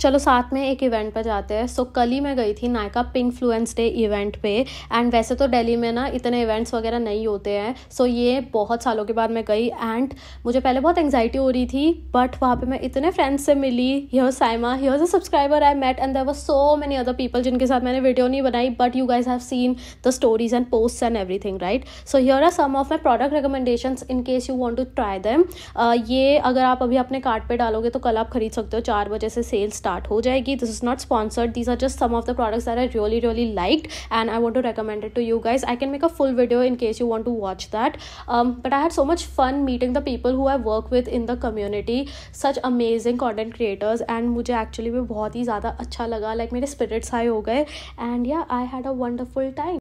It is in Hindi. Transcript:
चलो साथ में एक इवेंट पर जाते हैं सो so, कल ही मैं गई थी Nykaa pink fluence day event पे एंड वैसे तो दिल्ली में ना इतने इवेंट्स वगैरह नहीं होते हैं सो so, ये बहुत सालों के बाद मैं गई एंड मुझे पहले बहुत एंगजाइटी हो रही थी बट वहाँ पे मैं इतने फ्रेंड्स से मिली here Saima here a subscriber I met and there were so many other people जिनके साथ मैंने वीडियो नहीं बनाई but you guys have seen the stories and post and everything right so here are some of my product recommendation in case you want to try them ये अगर आप अभी अपने कार्ट पर डालोगे तो कल आप खरीद सकते हो चार बजे से सेल्स स्टार्ट हो जाएगी this is not sponsored these are just some of the products are I really really liked and I want to recommend it to you guys I can make a full video in case you want to watch that but I had so much fun meeting the people who I work with in the community such amazing content creators and मुझे एक्चुअली में बहुत ही ज़्यादा अच्छा लगा लाइक like, मेरे स्पिरिट्स हाई हो गए and yeah I had a wonderful time